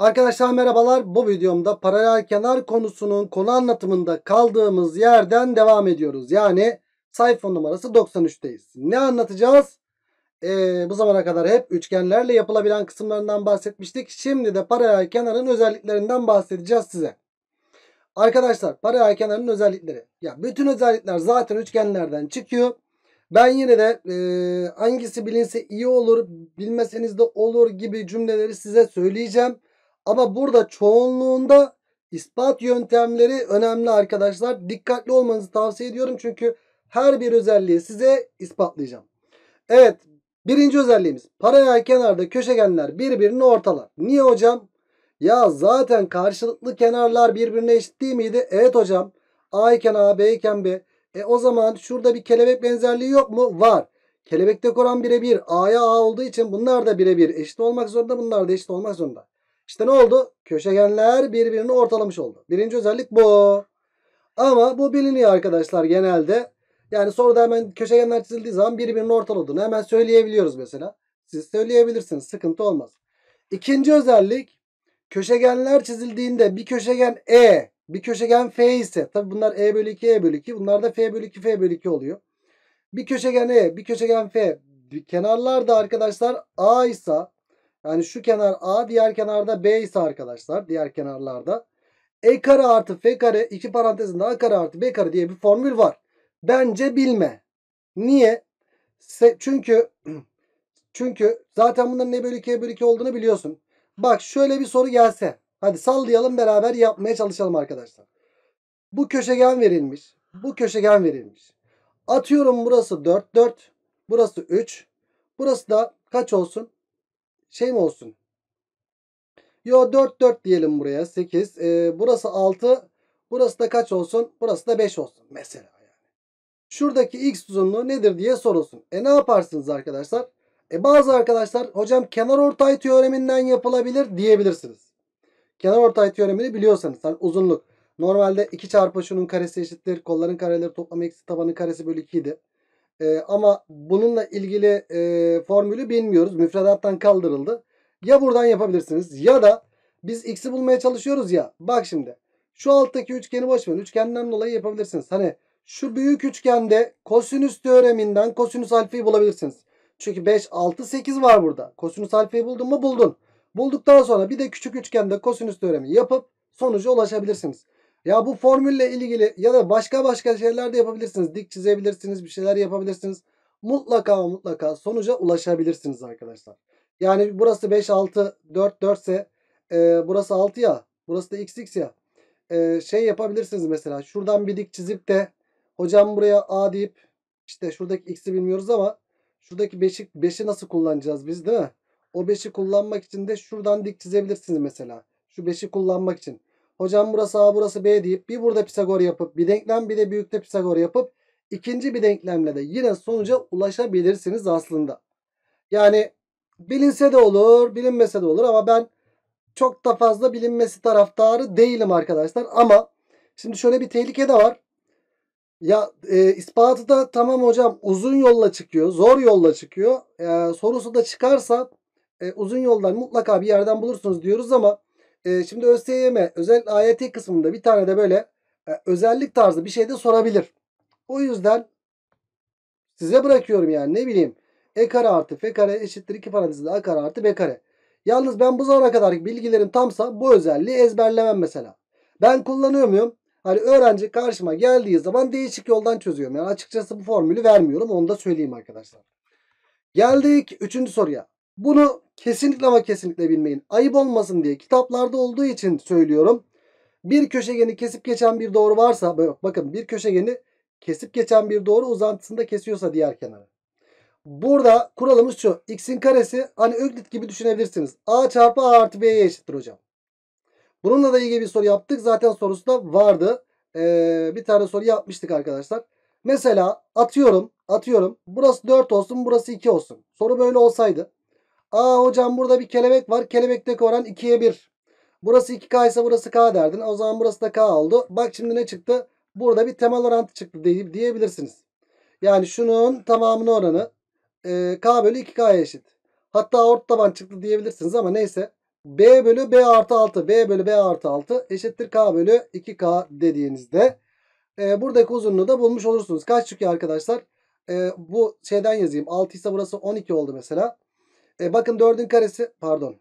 Arkadaşlar merhabalar. Bu videomda paralel kenar konusunun konu anlatımında kaldığımız yerden devam ediyoruz. Yani sayfa numarası 93'teyiz. Ne anlatacağız? Ee, bu zamana kadar hep üçgenlerle yapılabilen kısımlarından bahsetmiştik. Şimdi de paralel kenarın özelliklerinden bahsedeceğiz size. Arkadaşlar paralel kenarın özellikleri. Ya bütün özellikler zaten üçgenlerden çıkıyor. Ben yine de e, hangisi bilinse iyi olur, bilmeseniz de olur gibi cümleleri size söyleyeceğim. Ama burada çoğunluğunda ispat yöntemleri önemli arkadaşlar. Dikkatli olmanızı tavsiye ediyorum çünkü her bir özelliği size ispatlayacağım. Evet birinci özelliğimiz paralel kenarda köşegenler birbirini ortalar. Niye hocam? Ya zaten karşılıklı kenarlar birbirine eşit değil miydi? Evet hocam. A iken A, B iken B. E o zaman şurada bir kelebek benzerliği yok mu? Var. Kelebekte koran birebir. A'ya A olduğu için bunlar da birebir eşit olmak zorunda. Bunlar da eşit olmak zorunda. İşte ne oldu? Köşegenler birbirini ortalamış oldu. Birinci özellik bu. Ama bu biliniyor arkadaşlar genelde. Yani soruda hemen köşegenler çizildiği zaman birbirinin ortaladığını hemen söyleyebiliyoruz mesela. Siz söyleyebilirsiniz. Sıkıntı olmaz. İkinci özellik köşegenler çizildiğinde bir köşegen E bir köşegen F ise tabi bunlar E bölü 2 E bölü 2 bunlar da F bölü 2 F bölü 2 oluyor. Bir köşegen E bir köşegen F kenarlar da arkadaşlar A ise yani şu kenar A diğer kenarda B ise arkadaşlar diğer kenarlarda. E kare artı F kare iki parantezinde A kare artı B kare diye bir formül var. Bence bilme. Niye? Se çünkü çünkü zaten bunların ne bölü 2'ye bölü 2 olduğunu biliyorsun. Bak şöyle bir soru gelse. Hadi sallayalım beraber yapmaya çalışalım arkadaşlar. Bu köşegen verilmiş. Bu köşegen verilmiş. Atıyorum burası 4 4. Burası 3. Burası da kaç olsun? şey mi olsun? Yo 4 4 diyelim buraya 8. E, ee, burası 6. Burası da kaç olsun? Burası da 5 olsun mesela yani. Şuradaki x uzunluğu nedir diye sorulsun. E ne yaparsınız arkadaşlar? E bazı arkadaşlar hocam kenar ortay teoreminden yapılabilir diyebilirsiniz. Kenar ortay teoremini biliyorsanız yani uzunluk. Normalde 2 çarpı şunun karesi eşittir. Kolların kareleri toplam eksi tabanın karesi bölü 2 idi. E, ama bununla ilgili e, formülü bilmiyoruz. Müfredattan kaldırıldı. Ya buradan yapabilirsiniz ya da biz x'i bulmaya çalışıyoruz ya. Bak şimdi şu alttaki üçgeni boş Üçgenden dolayı yapabilirsiniz. Hani şu büyük üçgende kosinüs teoreminden kosinüs alfayı bulabilirsiniz. Çünkü 5, 6, 8 var burada. Kosinüs alfayı buldun mu? Buldun. Bulduktan sonra bir de küçük üçgende kosinüs teoremi yapıp sonuca ulaşabilirsiniz. Ya bu formülle ilgili ya da başka başka şeyler de yapabilirsiniz. Dik çizebilirsiniz, bir şeyler yapabilirsiniz. Mutlaka mutlaka sonuca ulaşabilirsiniz arkadaşlar. Yani burası 5, 6, 4, 4 ise e, burası 6 ya. Burası da x, x ya. E, şey yapabilirsiniz mesela. Şuradan bir dik çizip de hocam buraya a deyip işte şuradaki x'i bilmiyoruz ama şuradaki 5'i 5'i nasıl kullanacağız biz değil mi? O 5'i kullanmak için de şuradan dik çizebilirsiniz mesela. Şu 5'i kullanmak için. Hocam burası A burası B deyip bir burada Pisagor yapıp bir denklem bir de büyükte Pisagor yapıp ikinci bir denklemle de yine sonuca ulaşabilirsiniz aslında. Yani bilinse de olur bilinmese de olur ama ben çok da fazla bilinmesi taraftarı değilim arkadaşlar. Ama şimdi şöyle bir tehlike de var. Ya e, ispatı da tamam hocam uzun yolla çıkıyor zor yolla çıkıyor. E, sorusu da çıkarsa e, uzun yoldan mutlaka bir yerden bulursunuz diyoruz ama e, şimdi ÖSYM özel AYT kısmında bir tane de böyle e, özellik tarzı bir şey de sorabilir. O yüzden size bırakıyorum yani ne bileyim. E kare artı F kare eşittir 2 parantezinde A kare artı B kare. Yalnız ben bu zamana kadar bilgilerim tamsa bu özelliği ezberlemem mesela. Ben kullanıyor muyum? Hani öğrenci karşıma geldiği zaman değişik yoldan çözüyorum. Yani açıkçası bu formülü vermiyorum. Onu da söyleyeyim arkadaşlar. Geldik 3. soruya. Bunu kesinlikle ama kesinlikle bilmeyin. Ayıp olmasın diye kitaplarda olduğu için söylüyorum. Bir köşegeni kesip geçen bir doğru varsa bakın bir köşegeni kesip geçen bir doğru uzantısında kesiyorsa diğer kenarı. Burada kuralımız şu. X'in karesi hani öklit gibi düşünebilirsiniz. A çarpı A artı B'ye eşittir hocam. Bununla da ilgili bir soru yaptık. Zaten sorusu da vardı. Ee, bir tane soru yapmıştık arkadaşlar. Mesela atıyorum atıyorum. Burası 4 olsun burası 2 olsun. Soru böyle olsaydı Aa hocam burada bir kelebek var. Kelebekteki oran 2'ye 1. Burası 2K ise burası K derdin. O zaman burası da K oldu. Bak şimdi ne çıktı? Burada bir temel orantı çıktı diyebilirsiniz. Yani şunun tamamının oranı e, K bölü 2K'ya eşit. Hatta orta taban çıktı diyebilirsiniz ama neyse. B bölü B artı 6. B bölü B artı 6 eşittir K bölü 2K dediğinizde e, buradaki uzunluğu da bulmuş olursunuz. Kaç çıkıyor arkadaşlar? E, bu şeyden yazayım. 6 ise burası 12 oldu mesela. E bakın 4'ün karesi pardon.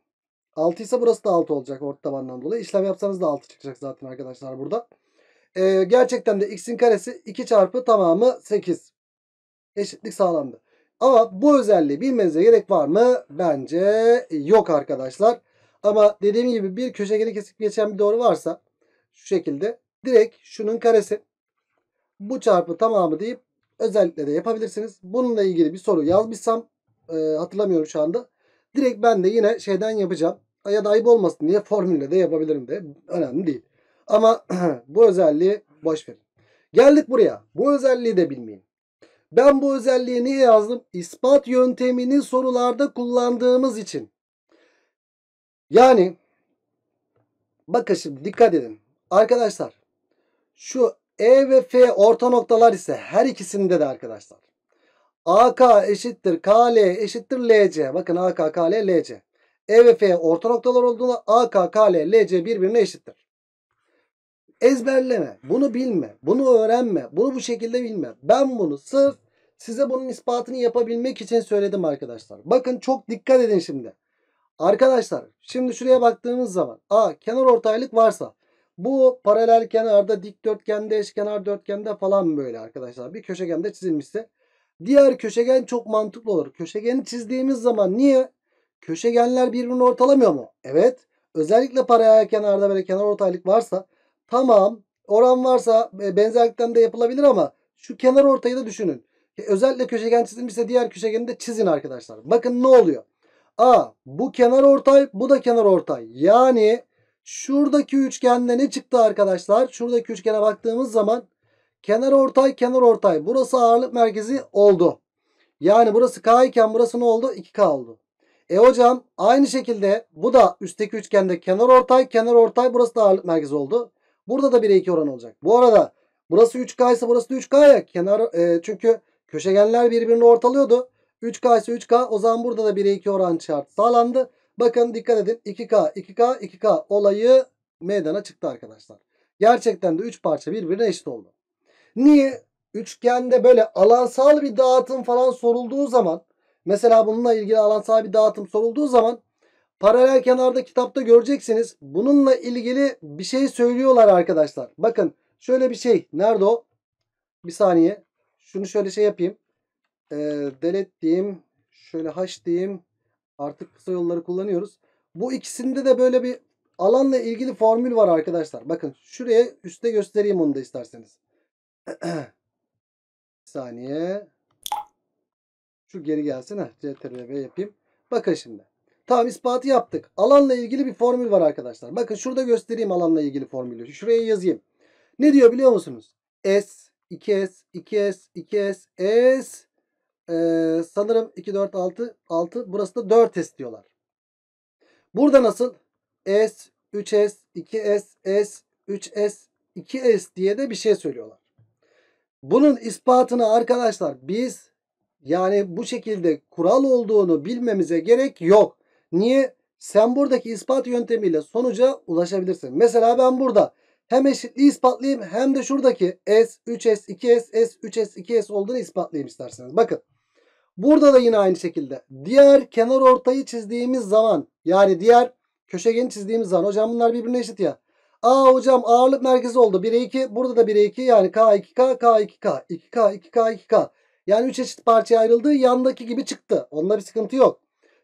6 ise burası da 6 olacak orta tabandan dolayı. İşlem yapsanız da 6 çıkacak zaten arkadaşlar burada. E, gerçekten de x'in karesi 2 çarpı tamamı 8. Eşitlik sağlandı. Ama bu özelliği bilmenize gerek var mı? Bence yok arkadaşlar. Ama dediğim gibi bir köşegeni kesip geçen bir doğru varsa şu şekilde direkt şunun karesi bu çarpı tamamı deyip özellikle de yapabilirsiniz. Bununla ilgili bir soru yazmışsam e, hatırlamıyorum şu anda. Direkt ben de yine şeyden yapacağım. Ya da ayıp olmasın diye formülle de yapabilirim de. Önemli değil. Ama bu özelliği boş verin. Geldik buraya. Bu özelliği de bilmeyin. Ben bu özelliği niye yazdım? İspat yöntemini sorularda kullandığımız için. Yani bakın şimdi dikkat edin. Arkadaşlar şu E ve F orta noktalar ise her ikisinde de arkadaşlar. AK eşittir KL eşittir LC. Bakın AK, KL, LC. E ve F orta noktalar olduğunda AK, KL, LC birbirine eşittir. Ezberleme, bunu bilme, bunu öğrenme, bunu bu şekilde bilme. Ben bunu sırf size bunun ispatını yapabilmek için söyledim arkadaşlar. Bakın çok dikkat edin şimdi. Arkadaşlar şimdi şuraya baktığımız zaman A kenar ortaylık varsa bu paralel kenarda dikdörtgende eşkenar dörtgende falan böyle arkadaşlar bir köşegende çizilmişse Diğer köşegen çok mantıklı olur. Köşegeni çizdiğimiz zaman niye? Köşegenler birbirini ortalamıyor mu? Evet. Özellikle paralel kenarda böyle kenar ortaylık varsa tamam oran varsa e, benzerlikten de yapılabilir ama şu kenar ortayı da düşünün. E, özellikle köşegen çizilmişse diğer köşegeni de çizin arkadaşlar. Bakın ne oluyor? A bu kenar ortay bu da kenar ortay. Yani şuradaki üçgende ne çıktı arkadaşlar? Şuradaki üçgene baktığımız zaman Kenar ortay kenar ortay. Burası ağırlık merkezi oldu. Yani burası K iken burası ne oldu? 2K oldu. E hocam aynı şekilde bu da üstteki üçgende kenar ortay kenar ortay burası da ağırlık merkezi oldu. Burada da 1'e 2 oran olacak. Bu arada burası 3K ise burası da 3K ya. Kenar, e, çünkü köşegenler birbirini ortalıyordu. 3K ise 3K o zaman burada da 1'e 2 oran şart sağlandı. Bakın dikkat edin 2K 2K 2K olayı meydana çıktı arkadaşlar. Gerçekten de 3 parça birbirine eşit oldu. Niye? Üçgende böyle alansal bir dağıtım falan sorulduğu zaman mesela bununla ilgili alansal bir dağıtım sorulduğu zaman paralel kenarda kitapta göreceksiniz. Bununla ilgili bir şey söylüyorlar arkadaşlar. Bakın şöyle bir şey. Nerede o? Bir saniye. Şunu şöyle şey yapayım. Ee, delete diyeyim. Şöyle h diyeyim. Artık kısa yolları kullanıyoruz. Bu ikisinde de böyle bir alanla ilgili formül var arkadaşlar. Bakın şuraya üstte göstereyim onu da isterseniz saniye. Şu geri gelsin. Heh, CTRL yapayım. Bakın şimdi. Tamam ispatı yaptık. Alanla ilgili bir formül var arkadaşlar. Bakın şurada göstereyim alanla ilgili formülü. Şuraya yazayım. Ne diyor biliyor musunuz? S, 2S, 2S, 2S, S. Ee, sanırım 2, 4, 6, 6. Burası da 4S diyorlar. Burada nasıl? S, 3S, 2S, S, 3S, 2S diye de bir şey söylüyorlar. Bunun ispatını arkadaşlar biz yani bu şekilde kural olduğunu bilmemize gerek yok. Niye? Sen buradaki ispat yöntemiyle sonuca ulaşabilirsin. Mesela ben burada hem eşitliği ispatlayayım hem de şuradaki S, 3S, 2S, S, 3S, 2S olduğunu ispatlayayım isterseniz. Bakın burada da yine aynı şekilde diğer kenar ortayı çizdiğimiz zaman yani diğer köşegeni çizdiğimiz zaman hocam bunlar birbirine eşit ya. A hocam ağırlık merkezi oldu. 1'e 2. Burada da 1'e 2. Yani K2K, K2K, 2K, 2K, 2K. Yani 3 eşit parçaya ayrıldı. Yandaki gibi çıktı. Onda bir sıkıntı yok.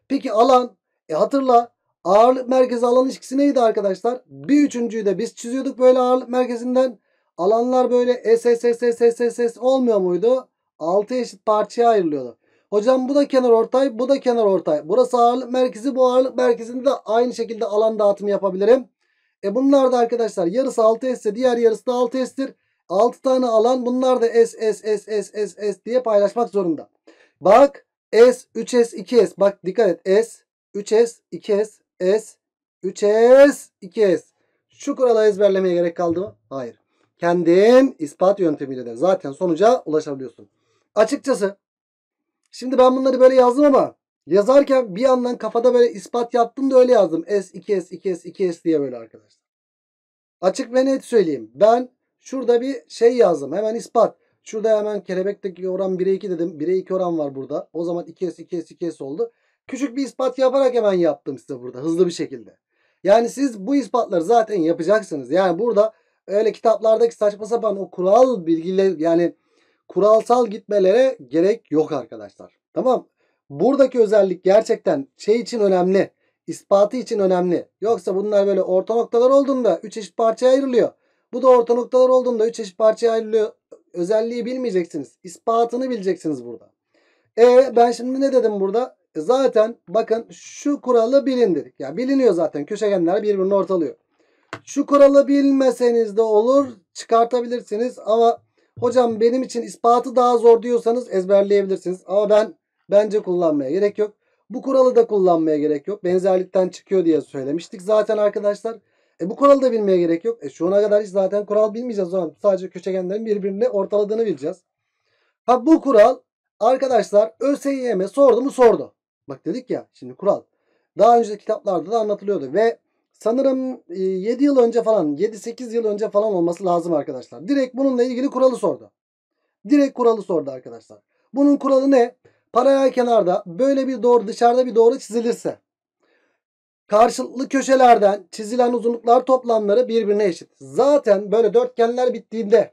Peki alan. E hatırla. Ağırlık merkezi alan ilişkisi neydi arkadaşlar? Bir üçüncüyü de biz çiziyorduk böyle ağırlık merkezinden. Alanlar böyle S, S, S, S, S, S olmuyor muydu? 6 eşit parçaya ayrılıyordu. Hocam bu da kenar ortay, bu da kenar ortay. Burası ağırlık merkezi, bu ağırlık merkezinde de aynı şekilde alan dağıtımı yapabilirim. E bunlar da arkadaşlar yarısı 6S ise diğer yarısı da 6S'tir. 6 tane alan bunlar da S, S, S, S, S, S diye paylaşmak zorunda. Bak S, 3S, 2S. Bak dikkat et. S, 3S, 2S, S, 3S, 2S. Şu kuralı ezberlemeye gerek kaldı mı? Hayır. Kendin ispat yöntemiyle de zaten sonuca ulaşabiliyorsun. Açıkçası şimdi ben bunları böyle yazdım ama Yazarken bir yandan kafada böyle ispat yaptım da öyle yazdım. S, 2S, 2S, 2S diye böyle arkadaşlar. Açık ve net söyleyeyim. Ben şurada bir şey yazdım. Hemen ispat. Şurada hemen kelebekteki oran 1'e 2 dedim. 1'e 2 oran var burada. O zaman 2S, 2S, 2S oldu. Küçük bir ispat yaparak hemen yaptım size burada. Hızlı bir şekilde. Yani siz bu ispatları zaten yapacaksınız. Yani burada öyle kitaplardaki saçma sapan o kural bilgiler yani kuralsal gitmelere gerek yok arkadaşlar. Tamam. Buradaki özellik gerçekten şey için önemli. ispatı için önemli. Yoksa bunlar böyle orta noktalar olduğunda 3 eşit parçaya ayrılıyor. Bu da orta noktalar olduğunda 3 eşit parçaya ayrılıyor. Özelliği bilmeyeceksiniz. İspatını bileceksiniz burada. E ben şimdi ne dedim burada? E, zaten bakın şu kuralı bilin dedik. Ya biliniyor zaten. Köşegenler birbirini ortalıyor. Şu kuralı bilmeseniz de olur. Çıkartabilirsiniz ama hocam benim için ispatı daha zor diyorsanız ezberleyebilirsiniz. Ama ben Bence kullanmaya gerek yok. Bu kuralı da kullanmaya gerek yok. Benzerlikten çıkıyor diye söylemiştik zaten arkadaşlar. E bu kuralı da bilmeye gerek yok. E şu ana kadar hiç zaten kural bilmeyeceğiz o an. Sadece köşegenlerin birbirine ortaladığını bileceğiz. Ha bu kural arkadaşlar ÖSYM sordu mu sordu. Bak dedik ya şimdi kural. Daha önce kitaplarda da anlatılıyordu ve sanırım 7 e, yıl önce falan 7-8 yıl önce falan olması lazım arkadaşlar. Direkt bununla ilgili kuralı sordu. Direkt kuralı sordu arkadaşlar. Bunun kuralı ne? paralel kenarda böyle bir doğru dışarıda bir doğru çizilirse karşılıklı köşelerden çizilen uzunluklar toplamları birbirine eşit. Zaten böyle dörtgenler bittiğinde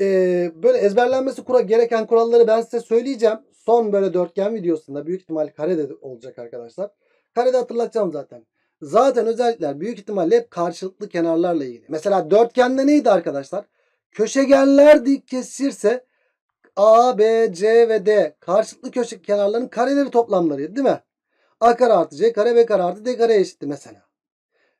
e, böyle ezberlenmesi kura gereken kuralları ben size söyleyeceğim. Son böyle dörtgen videosunda büyük ihtimal karede olacak arkadaşlar. Karede hatırlatacağım zaten. Zaten özellikler büyük ihtimal hep karşılıklı kenarlarla ilgili. Mesela dörtgende neydi arkadaşlar? Köşegenler dik kesirse A, B, C ve D karşılıklı köşe kenarlarının kareleri toplamlarıydı değil mi? A kare artı C kare B kare artı D kare eşitti mesela.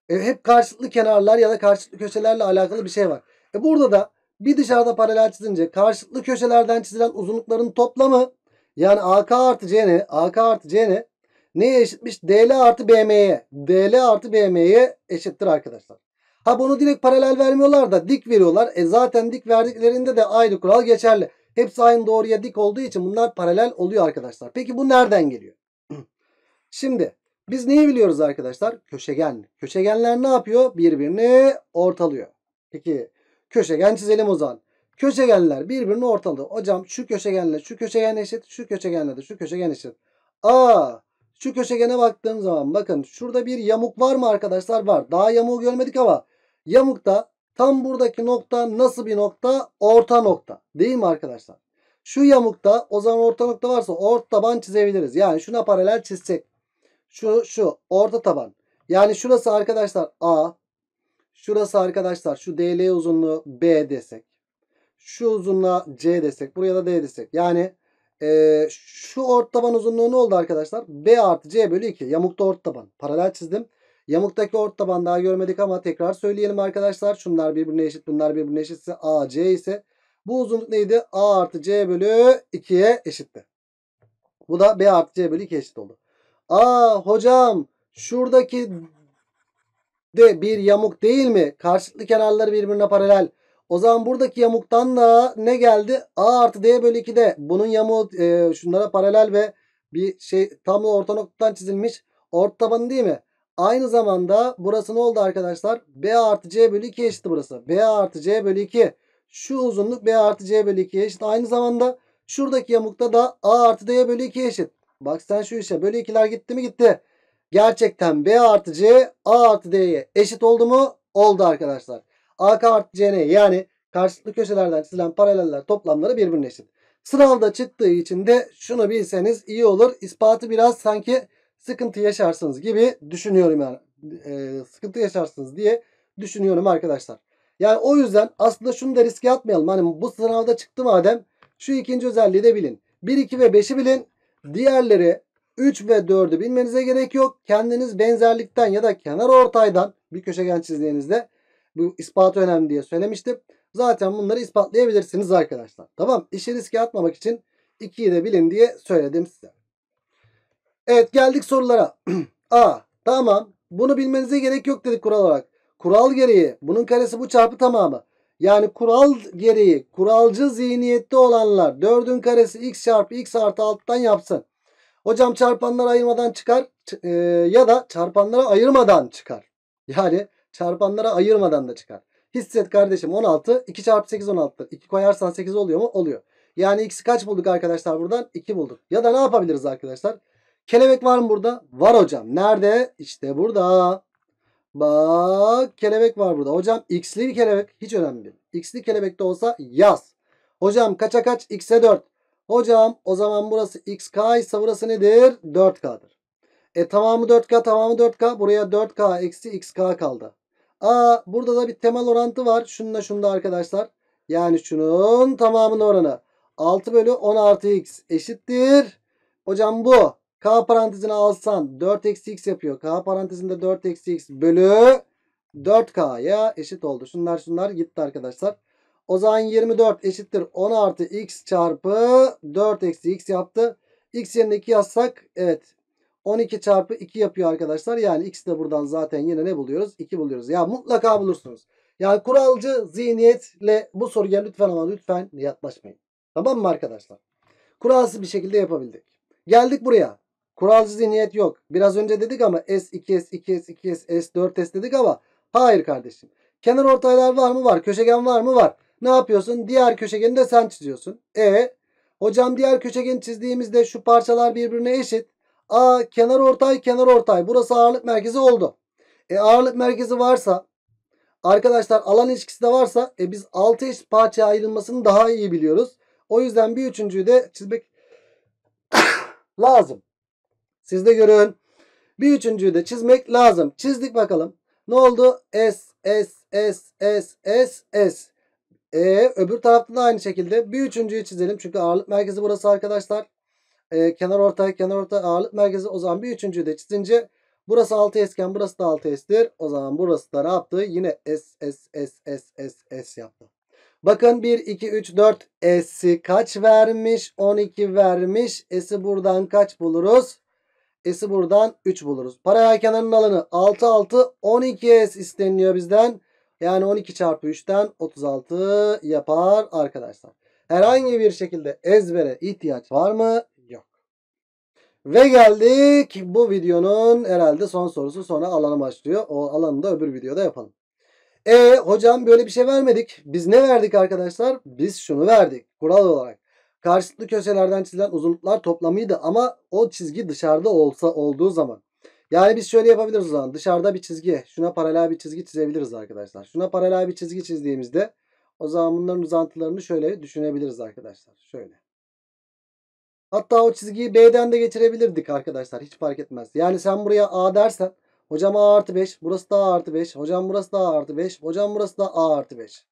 E, hep karşılıklı kenarlar ya da karşılıklı köşelerle alakalı bir şey var. E, burada da bir dışarıda paralel çizince karşılıklı köşelerden çizilen uzunlukların toplamı yani AK artı C CN, AK artı C ne? neye eşitmiş? DL artı BM'ye. DL artı BM'ye eşittir arkadaşlar. Ha bunu direkt paralel vermiyorlar da dik veriyorlar. E zaten dik verdiklerinde de aynı kural geçerli. Hepsi aynı doğruya dik olduğu için bunlar paralel oluyor arkadaşlar. Peki bu nereden geliyor? Şimdi biz neyi biliyoruz arkadaşlar? Köşegen. Köşegenler ne yapıyor? Birbirini ortalıyor. Peki köşegen çizelim o zaman. Köşegenler birbirini ortalıyor. Hocam şu köşegenle şu köşegen eşit, şu köşegenle de şu köşegen eşit. Aa, şu köşegene baktığım zaman bakın şurada bir yamuk var mı arkadaşlar? Var. Daha yamuğu görmedik ama yamukta Tam buradaki nokta nasıl bir nokta? Orta nokta. Değil mi arkadaşlar? Şu yamukta o zaman orta nokta varsa orta taban çizebiliriz. Yani şuna paralel çizsek. Şu şu orta taban. Yani şurası arkadaşlar A. Şurası arkadaşlar şu DL uzunluğu B desek. Şu uzunluğa C desek. Buraya da D desek. Yani e, şu orta taban uzunluğu ne oldu arkadaşlar? B artı C bölü 2. Yamukta orta taban. Paralel çizdim. Yamuktaki ort taban daha görmedik ama tekrar söyleyelim arkadaşlar. Şunlar birbirine eşit bunlar birbirine eşitse A C ise bu uzunluk neydi? A artı C bölü 2'ye eşitti. Bu da B artı C bölü 2 eşit oldu. Aa hocam şuradaki de bir yamuk değil mi? Karşılıklı kenarları birbirine paralel. O zaman buradaki yamuktan da ne geldi? A artı D bölü 2 de bunun yamuğu e, şunlara paralel ve bir şey tam orta noktadan çizilmiş. Ort tabanı değil mi? Aynı zamanda burası ne oldu arkadaşlar? B artı C bölü 2 eşit burası. B artı C bölü 2. Şu uzunluk B artı C bölü 2 eşit. Aynı zamanda şuradaki yamukta da A artı D bölü 2 eşit. Bak sen şu işe bölü 2'ler gitti mi gitti. Gerçekten B artı C A artı D'ye eşit oldu mu? Oldu arkadaşlar. A artı C ne? yani karşılıklı köşelerden çizilen paraleller toplamları birbirine eşit. Sınavda çıktığı için de şunu bilseniz iyi olur. İspatı biraz sanki sıkıntı yaşarsınız gibi düşünüyorum yani. E, sıkıntı yaşarsınız diye düşünüyorum arkadaşlar. Yani o yüzden aslında şunu da riske atmayalım. Hani bu sınavda çıktı madem şu ikinci özelliği de bilin. 1, 2 ve 5'i bilin. Diğerleri 3 ve 4'ü bilmenize gerek yok. Kendiniz benzerlikten ya da kenar ortaydan bir köşegen çizdiğinizde bu ispatı önemli diye söylemiştim. Zaten bunları ispatlayabilirsiniz arkadaşlar. Tamam işi riske atmamak için 2'yi de bilin diye söyledim size. Evet geldik sorulara. A. Tamam. Bunu bilmenize gerek yok dedik kural olarak. Kural gereği bunun karesi bu çarpı tamamı. Yani kural gereği kuralcı zihniyette olanlar 4'ün karesi x çarpı x artı 6'dan yapsın. Hocam çarpanlara ayırmadan çıkar e, ya da çarpanlara ayırmadan çıkar. Yani çarpanlara ayırmadan da çıkar. Hisset kardeşim 16 2 çarpı 8 16'dır. 2 koyarsan 8 oluyor mu? Oluyor. Yani x'i kaç bulduk arkadaşlar buradan? 2 bulduk. Ya da ne yapabiliriz arkadaşlar? Kelebek var mı burada? Var hocam. Nerede? İşte burada. Bak kelebek var burada. Hocam x'li kelebek hiç önemli değil. X'li kelebek de olsa yaz. Hocam kaça kaç? X'e 4. Hocam o zaman burası xk ise burası nedir? 4k'dır. E tamamı 4k tamamı 4k. Buraya 4k eksi xk kaldı. Aa burada da bir temel orantı var. Şununla şunda arkadaşlar. Yani şunun tamamının oranı. 6 bölü 10 artı x eşittir. Hocam bu. K parantezine alsan 4 eksi x yapıyor. K parantezinde 4 eksi x bölü 4K'ya eşit oldu. Şunlar şunlar gitti arkadaşlar. O zaman 24 eşittir 10 artı x çarpı 4 eksi x yaptı. X yerine 2 yazsak evet 12 çarpı 2 yapıyor arkadaşlar. Yani x de buradan zaten yine ne buluyoruz? 2 buluyoruz. Ya mutlaka bulursunuz. Yani kuralcı zihniyetle bu soruya lütfen ama lütfen yaklaşmayın. Tamam mı arkadaşlar? Kuralsız bir şekilde yapabildik. Geldik buraya. Kural niyet yok. Biraz önce dedik ama S2, S2, S2, S4, S dedik ama hayır kardeşim. Kenar ortaylar var mı? Var. Köşegen var mı? Var. Ne yapıyorsun? Diğer köşegeni de sen çiziyorsun. E hocam diğer köşegeni çizdiğimizde şu parçalar birbirine eşit. A kenar ortay kenar ortay. Burası ağırlık merkezi oldu. E ağırlık merkezi varsa arkadaşlar alan ilişkisi de varsa e, biz 6 eşit parçaya ayrılmasını daha iyi biliyoruz. O yüzden bir üçüncüyü de çizmek lazım. Siz de görün. Bir üçüncüyü de çizmek lazım. Çizdik bakalım. Ne oldu? S, S, S, S, S, S. E, öbür tarafta da aynı şekilde bir üçüncüyü çizelim. Çünkü ağırlık merkezi burası arkadaşlar. E, kenar orta, kenar orta, ağırlık merkezi. O zaman bir üçüncüyü de çizince burası 6S burası da 6S'tir. O zaman burası da ne yaptı? Yine S, S, S, S, S, S yaptı. Bakın 1, 2, 3, 4. S'i kaç vermiş? 12 vermiş. S'i buradan kaç buluruz? S'i buradan 3 buluruz. Paralel kenarının alanı 6 6 12 S isteniliyor bizden. Yani 12 çarpı 3'ten 36 yapar arkadaşlar. Herhangi bir şekilde ezbere ihtiyaç var mı? Yok. Ve geldik bu videonun herhalde son sorusu sonra alanı başlıyor. O alanı da öbür videoda yapalım. E hocam böyle bir şey vermedik. Biz ne verdik arkadaşlar? Biz şunu verdik kural olarak. Karşılıklı köşelerden çizilen uzunluklar toplamıydı ama o çizgi dışarıda olsa olduğu zaman. Yani biz şöyle yapabiliriz o zaman. Dışarıda bir çizgi, şuna paralel bir çizgi çizebiliriz arkadaşlar. Şuna paralel bir çizgi çizdiğimizde o zaman bunların uzantılarını şöyle düşünebiliriz arkadaşlar. Şöyle. Hatta o çizgiyi B'den de geçirebilirdik arkadaşlar. Hiç fark etmez. Yani sen buraya A dersen hocam A artı 5. Burası da A artı 5. Hocam burası da A artı 5. Hocam burası da A artı 5.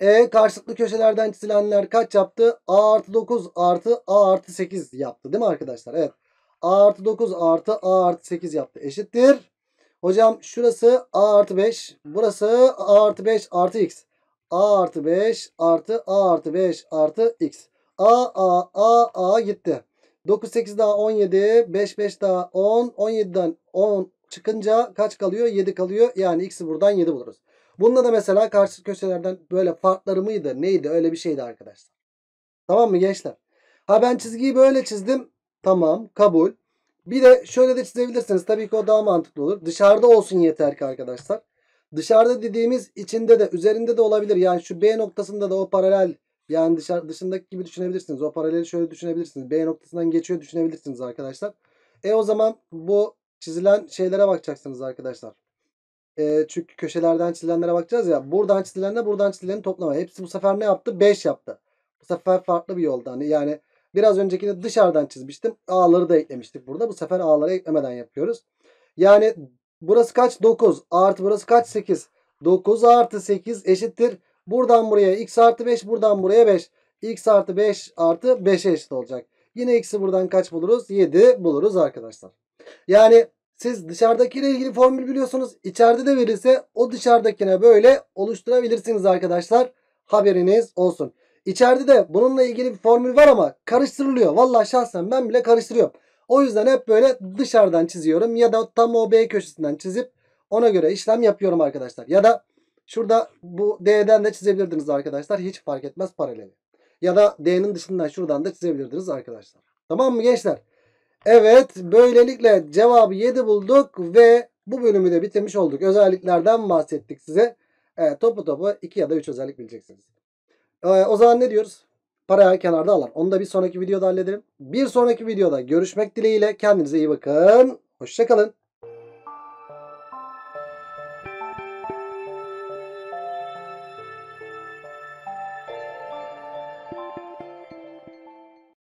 E karşılıklı köşelerden çizilenler kaç yaptı? A artı 9 artı A artı 8 yaptı değil mi arkadaşlar? Evet. A artı 9 artı A artı 8 yaptı. Eşittir. Hocam şurası A artı 5. Burası A artı 5 artı X. A artı 5 artı A artı 5 artı X. A A A A gitti. 9 8 daha 17. 5 5 daha 10. 17'den 10 çıkınca kaç kalıyor? 7 kalıyor. Yani X'i buradan 7 buluruz. Bunda da mesela karşı köşelerden böyle farkları mıydı neydi öyle bir şeydi arkadaşlar. Tamam mı gençler? Ha ben çizgiyi böyle çizdim. Tamam kabul. Bir de şöyle de çizebilirsiniz. Tabii ki o daha mantıklı olur. Dışarıda olsun yeter ki arkadaşlar. Dışarıda dediğimiz içinde de üzerinde de olabilir. Yani şu B noktasında da o paralel yani dışarı, dışındaki gibi düşünebilirsiniz. O paraleli şöyle düşünebilirsiniz. B noktasından geçiyor düşünebilirsiniz arkadaşlar. E o zaman bu çizilen şeylere bakacaksınız arkadaşlar. E, çünkü köşelerden çizilenlere bakacağız ya. Buradan çizilenle buradan çizilenin toplama. Hepsi bu sefer ne yaptı? 5 yaptı. Bu sefer farklı bir yoldan. Hani yani biraz öncekini dışarıdan çizmiştim. A'ları da eklemiştik burada. Bu sefer A'ları eklemeden yapıyoruz. Yani burası kaç? 9 artı burası kaç? 8. 9 artı 8 eşittir. Buradan buraya x artı 5 buradan buraya 5. x artı 5 artı 5'e eşit olacak. Yine x'i buradan kaç buluruz? 7 buluruz arkadaşlar. Yani siz dışarıdakiyle ilgili formül biliyorsunuz. İçeride de verirse o dışarıdakine böyle oluşturabilirsiniz arkadaşlar. Haberiniz olsun. İçeride de bununla ilgili bir formül var ama karıştırılıyor. Valla şahsen ben bile karıştırıyorum. O yüzden hep böyle dışarıdan çiziyorum ya da tam o B köşesinden çizip ona göre işlem yapıyorum arkadaşlar. Ya da şurada bu D'den de çizebilirdiniz arkadaşlar. Hiç fark etmez paraleli. Ya da D'nin dışından şuradan da çizebilirdiniz arkadaşlar. Tamam mı gençler? Evet böylelikle cevabı 7 bulduk ve bu bölümü de bitirmiş olduk. Özelliklerden bahsettik size. E, topu topu 2 ya da 3 özellik bileceksiniz. E, o zaman ne diyoruz? Parayı kenarda alan. Onu da bir sonraki videoda hallederim. Bir sonraki videoda görüşmek dileğiyle. Kendinize iyi bakın. Hoşçakalın.